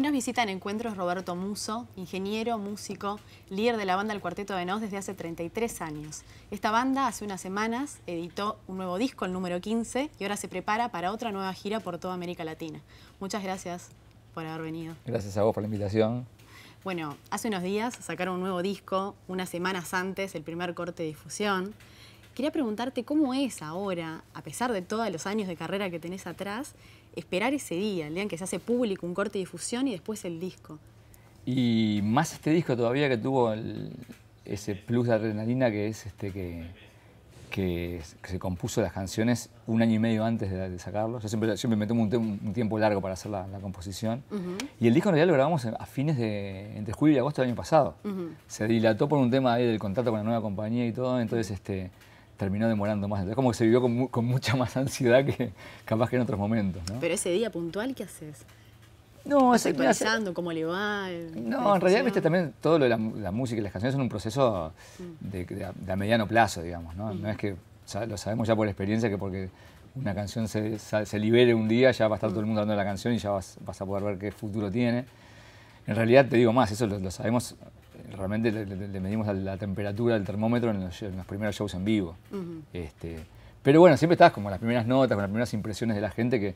Hoy nos visita en encuentros Roberto Muso, ingeniero, músico, líder de la banda El Cuarteto de Nos desde hace 33 años. Esta banda hace unas semanas editó un nuevo disco, el número 15, y ahora se prepara para otra nueva gira por toda América Latina. Muchas gracias por haber venido. Gracias a vos por la invitación. Bueno, hace unos días sacaron un nuevo disco, unas semanas antes, el primer corte de difusión. Quería preguntarte cómo es ahora, a pesar de todos los años de carrera que tenés atrás, esperar ese día, el día en que se hace público un corte de difusión y después el disco. Y más este disco todavía que tuvo ese plus de adrenalina que es este que, que, se compuso las canciones un año y medio antes de, sacarlo. Yo siempre, siempre me tomo un, tiempo largo para hacer la, composición. Y el disco en realidad lo grabamos a fines de entre julio y agosto del año pasado. Se dilató por un tema del contrato con la nueva compañía y todo, entonces este terminó demorando más. Es como que se vivió con, mucha más ansiedad que capaz que en otros momentos. Pero ese día puntual, ¿qué haces? No, estás pensando cómo le va. no, en realidad, viste, también todo lo de la, música y las canciones son un proceso mm. de, a, mediano plazo, digamos, ¿no? Mm. es que lo sabemos ya por experiencia que porque una canción se, libere un día ya va a estar mm. todo el mundo hablando de la canción y ya vas, a poder ver qué futuro tiene. En realidad, te digo más, eso lo sabemos realmente le, medimos la, temperatura del termómetro en los, primeros shows en vivo. este, pero bueno, siempre estás como las primeras notas, con las primeras impresiones de la gente que,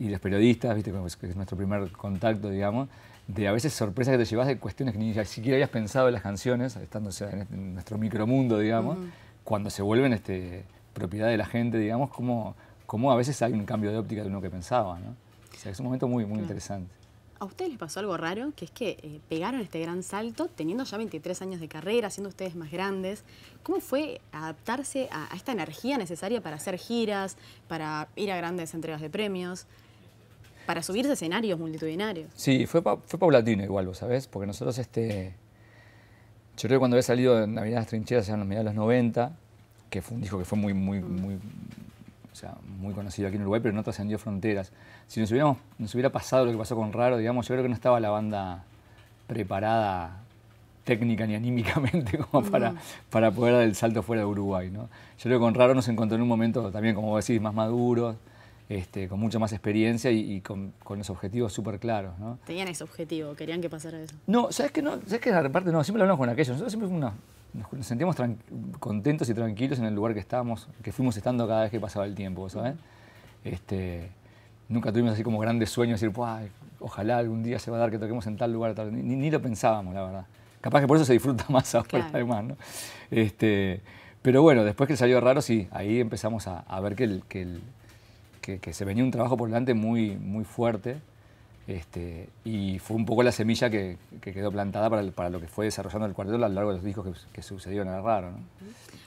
y los periodistas, ¿viste? Pues, que es nuestro primer contacto, digamos, de a veces sorpresas que te llevas de cuestiones que ni siquiera habías pensado en las canciones, estando en, nuestro micromundo, digamos, cuando se vuelven este, propiedad de la gente, digamos, como, como a veces hay un cambio de óptica de uno que pensaba. ¿no? es un momento muy, muy interesante. ¿A ustedes les pasó algo raro? Que es que eh, pegaron este gran salto teniendo ya 23 años de carrera, siendo ustedes más grandes. ¿Cómo fue adaptarse a, esta energía necesaria para hacer giras, para ir a grandes entregas de premios? Para subirse a escenarios multitudinarios. Sí, fue, fue paulatino igual, vos sabés, porque nosotros, este. Yo creo que cuando había salido de Navidad de las Trincheras, en los de los 90, que fue un que fue muy, muy, muy sea, muy conocido aquí en Uruguay, pero no trascendió fronteras. Si nos, nos hubiera pasado lo que pasó con Raro, digamos, yo creo que no estaba la banda preparada técnica ni anímicamente como para, poder dar el salto fuera de Uruguay. ¿no? Yo creo que con Raro nos encontró en un momento también, como decís, más maduros, este, con mucha más experiencia y, con, los objetivos súper claros. Tenían ese objetivo, querían que pasara eso. No, ¿sabes que No, ¿sabes que La parte no, siempre hablamos con aquellos. Nosotros siempre fuimos una, nos sentíamos contentos y tranquilos en el lugar que estábamos, que fuimos estando cada vez que pasaba el tiempo, ¿sabes? Este, nunca tuvimos así como grandes sueños, decir, ojalá algún día se va a dar que toquemos en tal lugar, tal. Ni, ni, lo pensábamos, la verdad. Capaz que por eso se disfruta más ahora, además, ¿no? Este, pero bueno, después que salió raro, sí, ahí empezamos a, ver que, el, que, que, se venía un trabajo por delante muy, muy fuerte. Este, y fue un poco la semilla que, quedó plantada para, lo que fue desarrollando el cuarteto a lo largo de los discos que, que sucedieron el Raro.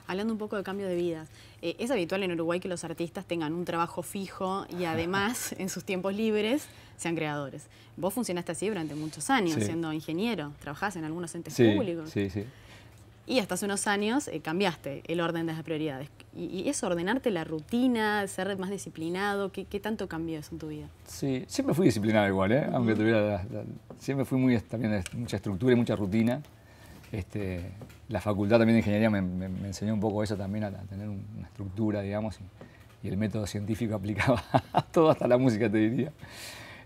Hablando un poco de cambio de vida, eh, es habitual en Uruguay que los artistas tengan un trabajo fijo y además en sus tiempos libres sean creadores. Vos funcionaste así durante muchos años, siendo ingeniero, trabajás en algunos entes públicos. Sí, sí y hasta hace unos años eh, cambiaste el orden de las prioridades. Y, eso, ordenarte la rutina, ser más disciplinado, ¿qué, tanto cambió eso en tu vida? Sí, siempre fui disciplinado igual, ¿eh? aunque tuviera... siempre fui muy, también eh, mucha estructura y mucha rutina. Este, la facultad también de ingeniería me, enseñó un poco eso también, a, tener una estructura, digamos, y, el método científico aplicaba a todo, hasta la música, te diría.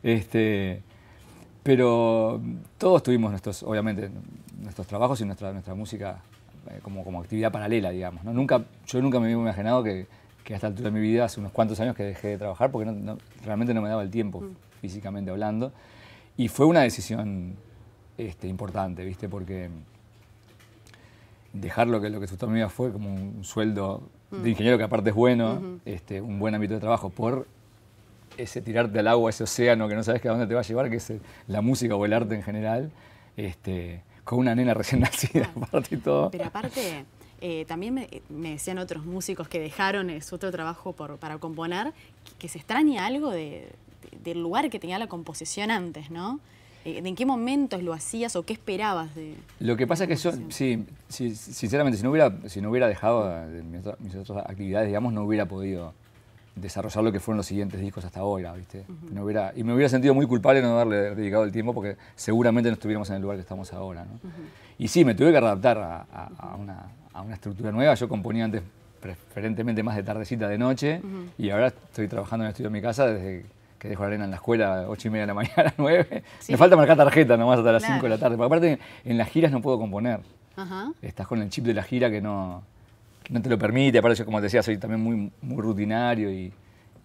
Este, pero todos tuvimos nuestros, obviamente, nuestros trabajos y nuestra, nuestra música eh, como, actividad paralela, digamos. ¿no? Nunca, yo nunca me había imaginado que, que a esta altura de mi vida, hace unos cuantos años que dejé de trabajar porque realmente no me daba el tiempo, mm. físicamente hablando. Y fue una decisión este, importante, ¿viste? Porque dejar lo que, lo que mi vida fue como un sueldo de mm. ingeniero que aparte es bueno, este, un buen ámbito de trabajo, por ese tirarte al agua, ese océano que no sabes a dónde te va a llevar, que es la música o el arte en general, este, con una nena recién nacida, aparte y todo. Pero aparte, eh, también me, decían otros músicos que dejaron su otro trabajo por, para componer, que, se extraña algo del lugar que tenía la composición antes, ¿no? Eh, ¿En qué momentos lo hacías o qué esperabas de.? Lo que pasa es que yo, sí, sinceramente, si no hubiera, dejado eh, mis otras actividades, digamos, no hubiera podido desarrollar lo que fueron los siguientes discos hasta ahora, ¿viste? hubiera, y me hubiera sentido muy culpable no haberle dedicado el tiempo porque seguramente no estuviéramos en el lugar que estamos ahora, ¿no? Y sí, me tuve que adaptar a, una, estructura nueva. Yo componía antes preferentemente más de tardecita de noche y ahora estoy trabajando en el estudio de mi casa desde que dejo la arena en la escuela, 8 y media de la mañana, a las 9. Me falta marcar tarjeta nomás hasta las 5 de la tarde. Porque aparte en las giras no puedo componer. Estás con el chip de la gira que no no te lo permite. Aparte, como te decía, soy también muy, muy rutinario y,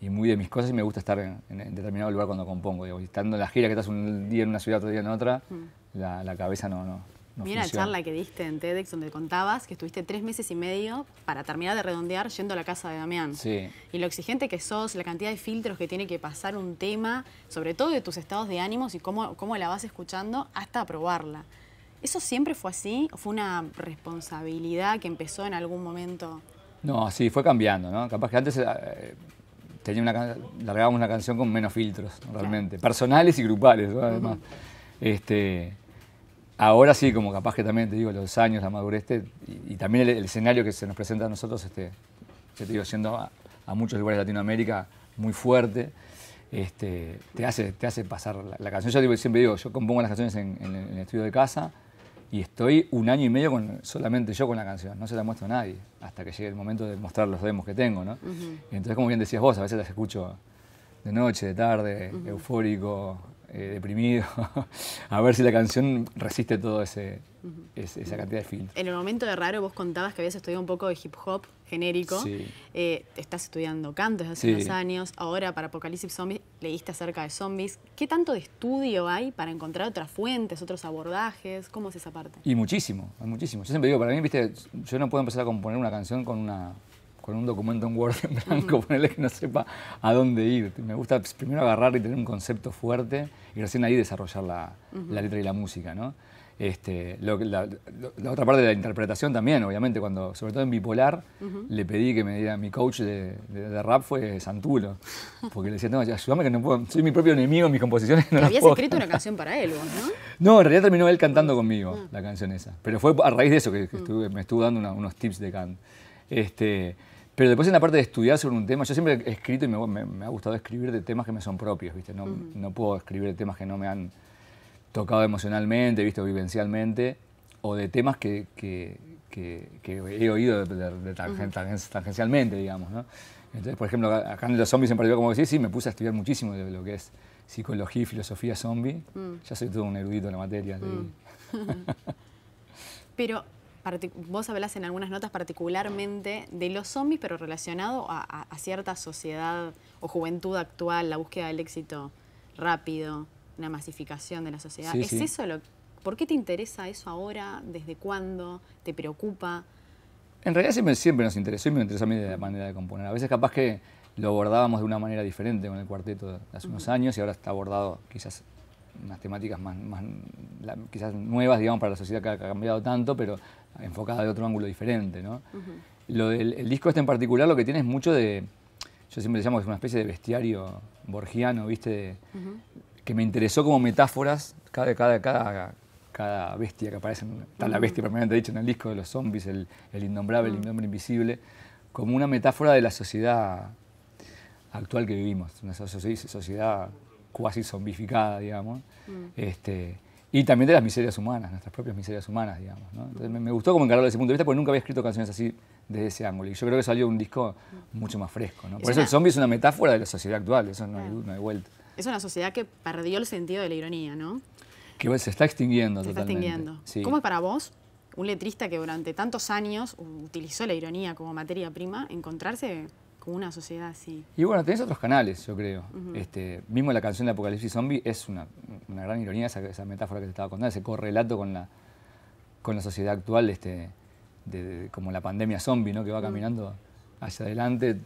muy de mis cosas y me gusta estar en, determinado lugar cuando compongo. Y estando en la gira, que estás un día en una ciudad, otro día en otra, mm. la, cabeza no, no, Mira la charla que diste en TEDx donde contabas que estuviste tres meses y medio para terminar de redondear yendo a la casa de Damián. Sí. Y lo exigente que sos, la cantidad de filtros que tiene que pasar un tema, sobre todo de tus estados de ánimos y cómo, cómo la vas escuchando hasta aprobarla. ¿Eso siempre fue así fue una responsabilidad que empezó en algún momento? No, sí, fue cambiando, ¿no? Capaz que antes eh, tenía una, largábamos una canción con menos filtros, realmente, personales y grupales, además. este, ahora sí, como capaz que también, te digo, los años, la madurez, y, también el, escenario que se nos presenta a nosotros, este, yo te digo, siendo a, muchos lugares de Latinoamérica muy fuerte, este, te, hace, te hace pasar la, canción. Yo siempre digo, yo compongo las canciones en, en el estudio de casa, y estoy un año y medio con, solamente yo con la canción, no se la muestro a nadie, hasta que llegue el momento de mostrar los demos que tengo, ¿no? entonces, como bien decías vos, a veces las escucho de noche, de tarde, eufórico, eh, deprimido, a ver si la canción resiste toda esa cantidad de filtros. En el momento de Raro vos contabas que habías estudiado un poco de hip hop genérico. Eh, estás estudiando canto desde hace unos años. Ahora, para Apocalipsis Zombies, leíste acerca de zombies. ¿Qué tanto de estudio hay para encontrar otras fuentes, otros abordajes? ¿Cómo es esa parte? Y muchísimo, hay muchísimo. Yo siempre digo, para mí, viste, yo no puedo empezar a componer una canción con una con un documento en Word en blanco, ponerle que no sepa a dónde ir. Me gusta primero agarrar y tener un concepto fuerte y recién ahí desarrollar la, la letra y la música, ¿no? Este, lo, la, la, otra parte de la interpretación también, obviamente, cuando, sobre todo en bipolar, le pedí que me diera mi coach de, rap fue Santulo. Porque le decía, no, ayúdame que no puedo, soy mi propio enemigo en mis composiciones. No habías puedo escrito una canción para él, ¿no? No, en realidad terminó él cantando conmigo ah. la canción esa. Pero fue a raíz de eso que, mm. estuve, me estuvo dando unos tips de Kant. Este, pero después en la parte de estudiar sobre un tema, yo siempre he escrito y me, ha gustado escribir de temas que me son propios, ¿viste? No, no puedo escribir de temas que no me han tocado emocionalmente, visto vivencialmente, o de temas que, he oído de, tangencialmente, digamos. Entonces, por ejemplo, acá en los zombies en particular, como decís, sí, me puse a estudiar muchísimo de lo que es psicología y filosofía zombie. Mm. Ya soy todo un erudito en la materia. Mm. pero vos hablas en algunas notas particularmente de los zombies, pero relacionado a cierta sociedad o juventud actual, la búsqueda del éxito rápido una masificación de la sociedad. ¿Es eso lo ¿Por qué te interesa eso ahora? ¿Desde cuándo? ¿Te preocupa? En realidad siempre, nos interesó y me interesó a mí de la manera de componer. A veces capaz que lo abordábamos de una manera diferente con el cuarteto hace unos años y ahora está abordado quizás unas temáticas más, quizás nuevas, digamos, para la sociedad que ha, cambiado tanto, pero enfocada de otro ángulo diferente, lo el disco este en particular lo que tiene es mucho de, yo siempre le que es una especie de bestiario borgiano, ¿viste? que me interesó como metáforas, cada, cada, cada, cada bestia que aparece, está la bestia he dicho en el disco de los zombies, el, el innombrable, el ah. nombre invisible, como una metáfora de la sociedad actual que vivimos, una sociedad cuasi zombificada, digamos, mm. este, y también de las miserias humanas, nuestras propias miserias humanas, digamos. Entonces me, gustó como encararlo desde ese punto de vista, porque nunca había escrito canciones así desde ese ángulo, y yo creo que salió un disco mm. mucho más fresco. Por eso el zombie es una metáfora de la sociedad actual, eso no, hay, no hay vuelta. Es una sociedad que perdió el sentido de la ironía, ¿no? Que se está extinguiendo se está extinguiendo. ¿Cómo es para vos, un letrista que durante tantos años utilizó la ironía como materia prima, encontrarse con una sociedad así? Y bueno, tenés otros canales, yo creo. este, mismo la canción de Apocalipsis Zombie es una, gran ironía, esa, esa, metáfora que te estaba contando, ese correlato con la, con la sociedad actual, este, de, como la pandemia zombie, ¿no? que va caminando hacia adelante,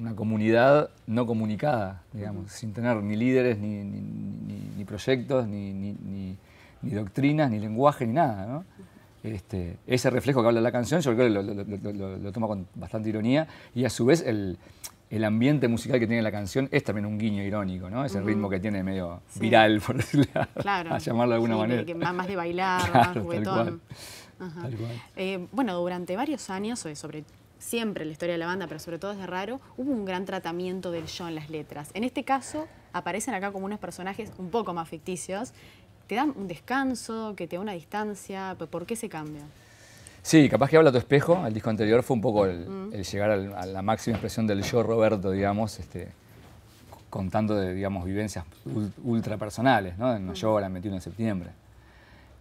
una comunidad no comunicada, digamos, sin tener ni líderes, ni, proyectos, ni, doctrinas, ni lenguaje, ni nada. ¿no? Este, ese reflejo que habla la canción yo creo que lo, lo, toma con bastante ironía y a su vez el, ambiente musical que tiene la canción es también un guiño irónico, ¿no? Ese ritmo que tiene medio viral, por decirlo, claro. a llamarlo de alguna manera. más de bailar, más juguetón. Eh, bueno, durante varios años, eh, sobre todo siempre en la historia de la banda, pero sobre todo desde Raro, hubo un gran tratamiento del yo en las letras. En este caso, aparecen acá como unos personajes un poco más ficticios. ¿Te dan un descanso? ¿Que te da una distancia? ¿Por qué ese cambio? Sí, capaz que habla tu espejo. El disco anterior fue un poco el, llegar a la máxima expresión del yo Roberto, digamos, este, contando de, digamos, vivencias ultra personales, ¿no? En a la 21 de septiembre.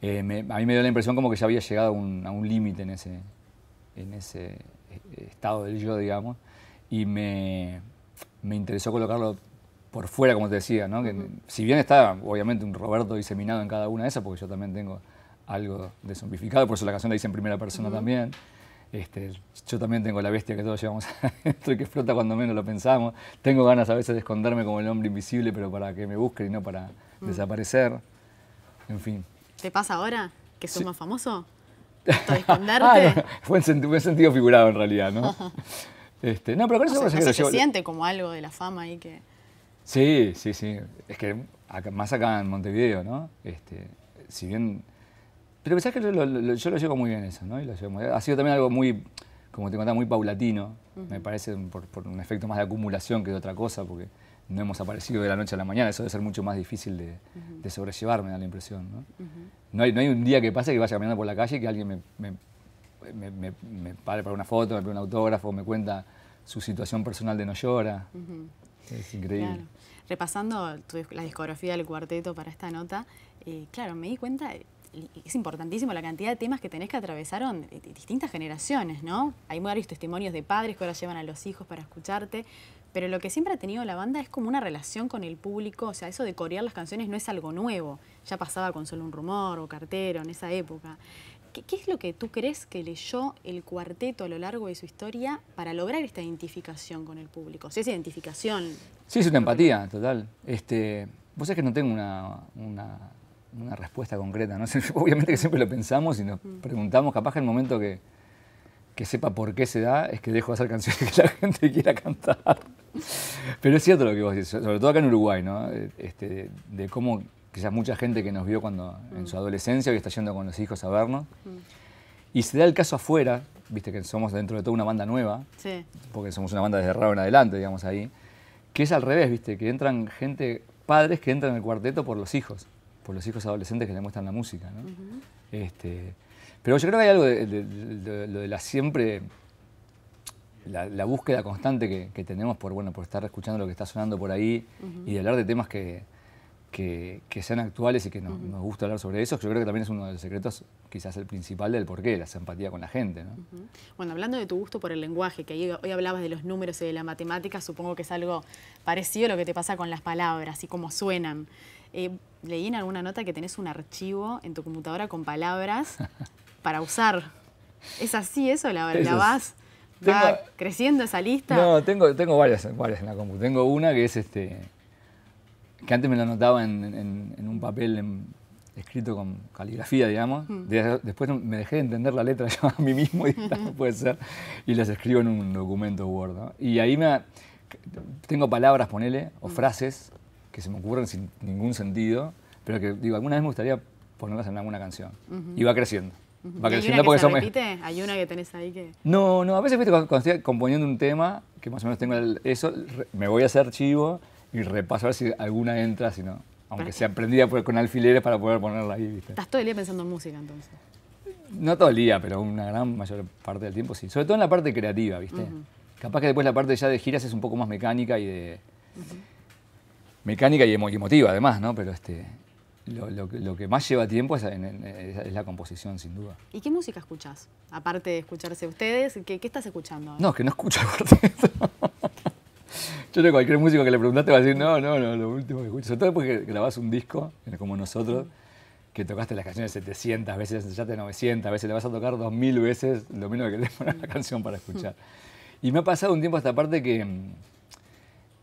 Eh, a mí me dio la impresión como que ya había llegado a un límite en ese, en ese estado del yo, digamos, y me, me interesó colocarlo por fuera, como te decía, ¿no? que, si bien está obviamente un Roberto diseminado en cada una de esas, porque yo también tengo algo de zombificado, por eso la canción la hice en primera persona también. Este, yo también tengo la bestia que todos llevamos adentro y que flota cuando menos lo pensamos. Tengo ganas a veces de esconderme como el hombre invisible, pero para que me busquen y no para mm. desaparecer. En fin. ¿Te pasa ahora que sos más famoso? Ah, fue, en sentido, figurado en realidad, ¿no? Este, no, pero con eso se, siente como algo de la fama ahí que... Sí, sí, sí. Es que más acá en Montevideo, ¿no? Este, si bien... Pero pensás que yo lo, llevo muy bien eso, ¿no? ha sido también algo muy, como te contaba, muy paulatino. Me parece por, por, un efecto más de acumulación que de otra cosa, porque no hemos aparecido de la noche a la mañana, eso debe ser mucho más difícil de, sobrellevar, me da la impresión. ¿no? hay, no, hay, un día que pase que vaya caminando por la calle y que alguien me, pare para una foto, me un autógrafo, me cuenta su situación personal de no llora. Es increíble. Repasando la discografía del cuarteto para esta nota, eh, claro, me di cuenta, es importantísimo la cantidad de temas que tenés que atravesaron distintas generaciones, ¿no? Hay varios testimonios de padres que ahora llevan a los hijos para escucharte pero lo que siempre ha tenido la banda es como una relación con el público, o sea, eso de corear las canciones no es algo nuevo, ya pasaba con solo un rumor o cartero en esa época. ¿Qué, es lo que tú crees que leyó el cuarteto a lo largo de su historia para lograr esta identificación con el público? O sea, identificación. Sí, es una empatía, total. Este, vos sabés que no tengo una, respuesta concreta, ¿no? Obviamente que siempre lo pensamos y nos preguntamos, capaz que el momento que que sepa por qué se da es que dejo de hacer canciones que la gente quiera cantar. Pero es cierto lo que vos decís, sobre todo acá en Uruguay, ¿no? Este, de cómo quizás mucha gente que nos vio cuando en su mm. adolescencia, hoy está yendo con los hijos a vernos. Mm. Y se da el caso afuera, viste que somos dentro de toda una banda nueva, sí. porque somos una banda desde raro en adelante, digamos ahí, que es al revés, viste, que entran gente, padres que entran en el cuarteto por los hijos, por los hijos adolescentes que le muestran la música, ¿no? este, pero yo creo que hay algo de, de, de, la siempre, la, búsqueda constante que, tenemos por, bueno, por estar escuchando lo que está sonando por ahí y hablar de temas que, sean actuales y que nos, gusta hablar sobre eso, yo creo que también es uno de los secretos, quizás el principal del porqué, la simpatía con la gente. Bueno, hablando de tu gusto por el lenguaje, que hoy hablabas de los números y de la matemática, supongo que es algo parecido a lo que te pasa con las palabras y cómo suenan. Eh, leí en alguna nota que tenés un archivo en tu computadora con palabras para usar. ¿Es así eso? ¿La, la vas? creciendo esa lista? No, tengo, tengo varias, varias en la compu. Tengo una que es este. que antes me la anotaba en, un papel escrito con caligrafía, digamos. Mm. después me dejé de entender la letra yo a mí mismo y no puede ser. Y las escribo en un documento Word. Y ahí me. Tengo palabras, ponele, o mm. frases que se me ocurren sin ningún sentido, pero que digo, alguna vez me gustaría ponerlas en alguna canción. Y va creciendo repite? ¿Hay una que tenés ahí que.? No, no, a veces viste, cuando estoy componiendo un tema, que más o menos tengo eso, me voy a hacer archivo y repaso a ver si alguna entra, si no. Aunque sea prendida con alfileres para poder ponerla ahí, ¿viste? Estás todo el día pensando en música entonces. No todo el día, pero una gran mayor parte del tiempo sí. Sobre todo en la parte creativa, ¿viste? Capaz que después la parte ya de giras es un poco más mecánica y de. Mecánica y emotiva además, ¿no? Pero este. Lo, que más lleva tiempo es, la composición, sin duda. ¿Y qué música escuchas? Aparte de escucharse ustedes, ¿qué, estás escuchando? No, que no escucho cuarteto. Yo creo que cualquier músico que le preguntaste va a decir, no, no, no, lo último que escucho. Sobre todo porque grabás un disco, eh, como nosotros, que tocaste las canciones 700 veces, te 900 veces, le vas a tocar 2000 veces, lo mínimo que querés poner la canción para escuchar. Y me ha pasado un tiempo hasta parte que,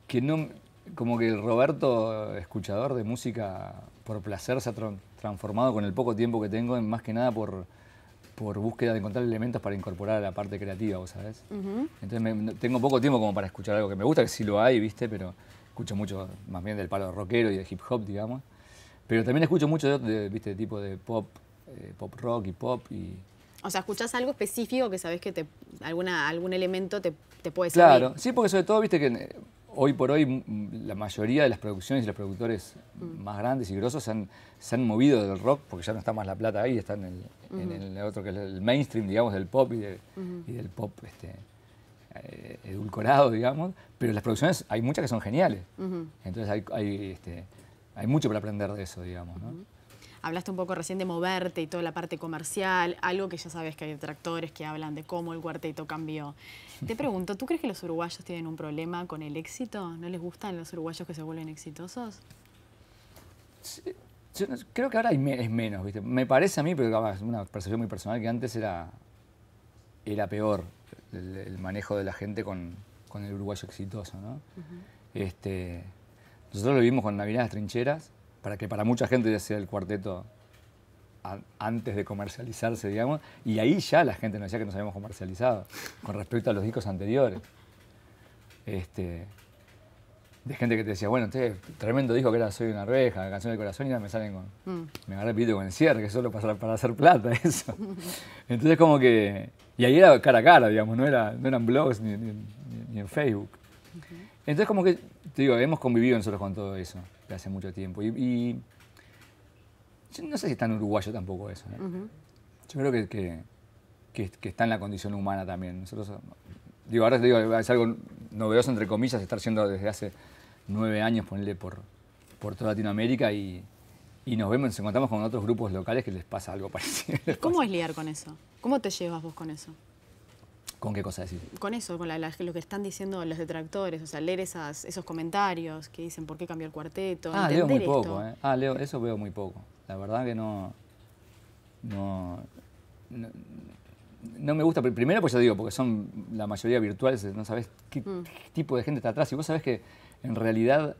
que no como que el Roberto, escuchador de música por placer, se ha transformado con el poco tiempo que tengo en más que nada por, por búsqueda de encontrar elementos para incorporar a la parte creativa, ¿vos sabés? Entonces tengo poco tiempo como para escuchar algo que me gusta, que sí lo hay, ¿viste? Pero escucho mucho más bien del palo rockero y de hip hop, digamos. Pero también escucho mucho de, ¿viste? tipo de pop, eh, pop rock y pop y... O sea, escuchás algo específico que sabés que te, alguna, algún elemento te, te puede servir. Claro, sí, porque sobre todo, viste que hoy por hoy mm, la mayoría de las producciones y los productores mm. más grandes y grosos se han, movido del rock porque ya no está más la plata ahí, están en, el, otro que es el mainstream, digamos, del pop y, del pop este, eh, edulcorado, digamos. Pero las producciones hay muchas que son geniales. Entonces este, hay, mucho para aprender de eso, digamos. Hablaste un poco recién de moverte y toda la parte comercial, algo que ya sabes que hay detractores que hablan de cómo el cuarteto cambió. Te pregunto, ¿tú crees que los uruguayos tienen un problema con el éxito? ¿No les gustan los uruguayos que se vuelven exitosos? yo creo que ahora es menos, ¿viste? Me parece a mí, pero es una percepción muy personal, que antes era, era peor el, manejo de la gente con, el uruguayo exitoso, ¿no? este, nosotros lo vimos con Navidad las Trincheras, para que para mucha gente ya sea el cuarteto antes de comercializarse, digamos, y ahí ya la gente nos decía que nos habíamos comercializado con respecto a los discos anteriores. Este, de gente que te decía, bueno, este tremendo disco que era Soy una reja, canción del corazón, y ya me salen con. Mm. Me agarré el pito con el cierre, que solo para, para hacer plata, eso. Entonces, como que. Y ahí era cara a cara, digamos, no, era, no eran blogs ni, en Facebook. Entonces, como que, te digo, hemos convivido nosotros con todo eso hace mucho tiempo. Y, no sé si está en uruguayo tampoco eso. Yo creo que, está en la condición humana también. Nosotros, digo, ahora digo, es algo novedoso, entre comillas, estar siendo desde hace nueve años, ponerle por, por toda Latinoamérica y, y nos vemos, nos encontramos con otros grupos locales que les pasa algo parecido. ¿Cómo es lidiar con eso? ¿Cómo te llevas vos con eso? ¿Con qué cosa decir? Con eso, con lo que están diciendo los detractores, o sea, leer esos comentarios que dicen por qué cambió el cuarteto. Ah, leo muy poco, ¿eh? Ah, leo, eso veo muy poco. La verdad que no. No. me gusta, primero pues yo digo, porque son la mayoría virtuales, no sabes mm. qué tipo de gente está atrás. Y vos sabés que en realidad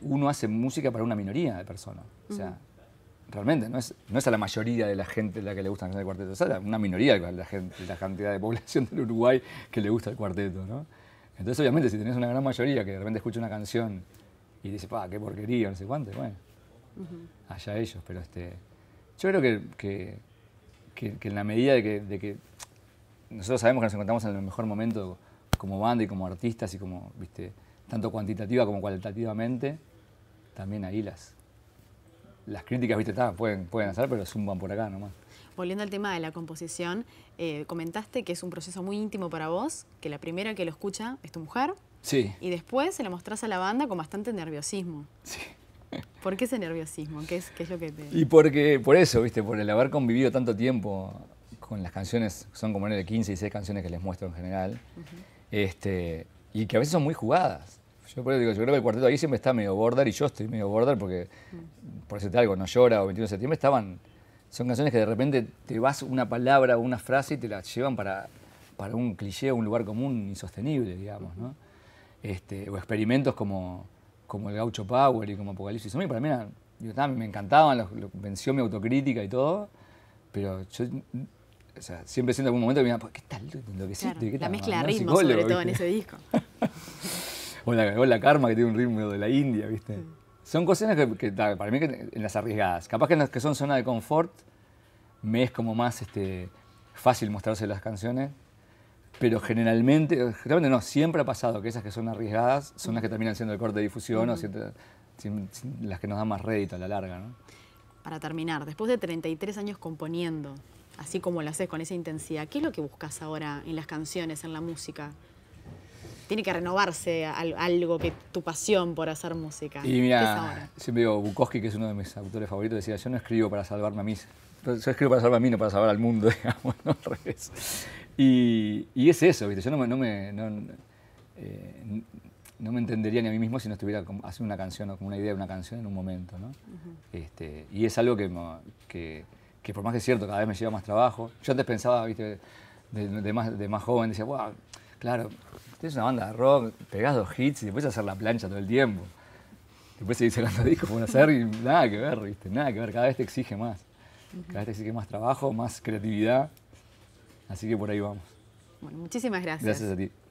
uno hace música para una minoría de personas. O sea, realmente no es, a la mayoría de la gente la que le gusta el cuarteto, es a una minoría de la, gente, la cantidad de población del Uruguay que le gusta el cuarteto. ¿no? Entonces, obviamente, si tenés una gran mayoría que de repente escucha una canción y dice, pa, qué porquería, no sé cuánto, bueno, allá ellos, pero este, yo creo que, en la medida de que, de que, nosotros sabemos que nos encontramos en el mejor momento como banda y como artistas y como, viste, tanto cuantitativa como cualitativamente, también ahí las, las críticas, viste, pueden, pueden hacer, pero zumban por acá nomás. Volviendo al tema de la composición, eh, comentaste que es un proceso muy íntimo para vos, que la primera que lo escucha es tu mujer. Sí. Y después se la mostrás a la banda con bastante nerviosismo. Sí. ¿Por qué ese nerviosismo? ¿Qué es, lo que te...? Y porque, por eso, viste, por el haber convivido tanto tiempo con las canciones, son como de 15 y 6 canciones que les muestro en general, este, y que a veces son muy jugadas. Yo por yo creo que el cuarteto ahí siempre está medio border y yo estoy medio border porque, por decirte algo, No llora o 21 de septiembre estaban. Son canciones que de repente te vas una palabra o una frase y te la llevan para, para un cliché o un lugar común insostenible, digamos, ¿no? Este, o experimentos como, como el Gaucho Power y como Apocalipsis para mí me encantaban, venció mi autocrítica y todo, pero yo siempre siento algún momento que me digan, ¿qué tal lo que claro, ¿Qué La mezcla de sobre todo en ese disco. o la, Karma, que tiene un ritmo de la India, ¿viste? Mm. Son cosas que, para mí en las arriesgadas. Capaz que en las que son zona de confort me es como más este, fácil mostrarse las canciones, pero generalmente, generalmente no, siempre ha pasado que esas que son arriesgadas son las que terminan siendo el corte de difusión o mm. las que nos dan más rédito a la larga. ¿no? Para terminar, después de 33 años componiendo, así como lo haces con esa intensidad, ¿qué es lo que buscas ahora en las canciones, en la música? tiene que renovarse algo que tu pasión por hacer música. Y mira, siempre digo, Bukowski, que es uno de mis autores favoritos, decía, yo no escribo para salvarme a mí, yo escribo para salvarme a mí, no para salvar al mundo, digamos, al revés. Y, es eso, ¿viste? Yo no me, no, eh, entendería ni a mí mismo si no estuviera haciendo una canción o como una idea de una canción en un momento, ¿no? Este, y es algo que, por más que es cierto, cada vez me lleva más trabajo. Yo antes pensaba, ¿viste? De, más, de más joven, decía, wow, claro, Tienes una banda de rock, pegás dos hits y después hacer la plancha todo el tiempo. Después seguís sacando discos por hacer y nada que ver, ¿viste? Nada que ver, cada vez te exige más. Cada vez te exige más trabajo, más creatividad. Así que por ahí vamos. Bueno, muchísimas gracias. Gracias a ti.